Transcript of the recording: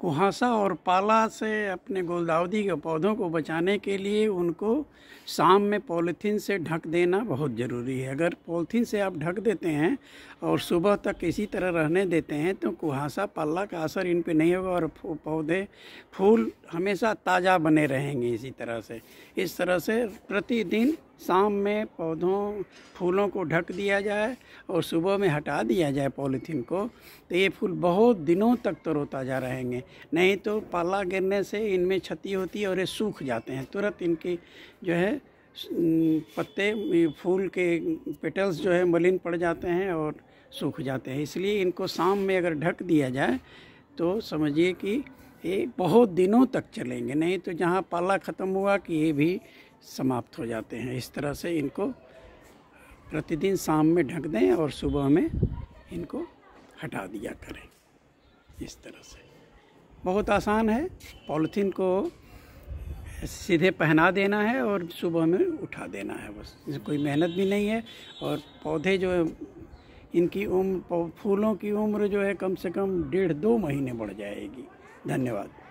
कुहासा और पाला से अपने गोलदावदी के पौधों को बचाने के लिए उनको शाम में पॉलीथीन से ढक देना बहुत ज़रूरी है अगर पॉलीथीन से आप ढक देते हैं और सुबह तक इसी तरह रहने देते हैं तो कुहासा पाला का असर इन पर नहीं होगा और पौधे फूल हमेशा ताज़ा बने रहेंगे इसी तरह से इस तरह से प्रतिदिन शाम में पौधों फूलों को ढक दिया जाए और सुबह में हटा दिया जाए पॉलीथीन को तो ये फूल बहुत दिनों तक तरोताज़ा तो रहेंगे नहीं तो पाला गिरने से इनमें क्षति होती है और ये सूख जाते हैं तुरंत इनकी जो है पत्ते फूल के पेटल्स जो है मलिन पड़ जाते हैं और सूख जाते हैं इसलिए इनको शाम में अगर ढक दिया जाए तो समझिए कि ये बहुत दिनों तक चलेंगे नहीं तो जहाँ पाला ख़त्म हुआ कि ये भी समाप्त हो जाते हैं इस तरह से इनको प्रतिदिन शाम में ढक दें और सुबह में इनको हटा दिया करें इस तरह से बहुत आसान है पॉलिथीन को सीधे पहना देना है और सुबह में उठा देना है बस इसमें कोई मेहनत भी नहीं है और पौधे जो है इनकी उम्र फूलों की उम्र जो है कम से कम डेढ़ दो महीने बढ़ जाएगी धन्यवाद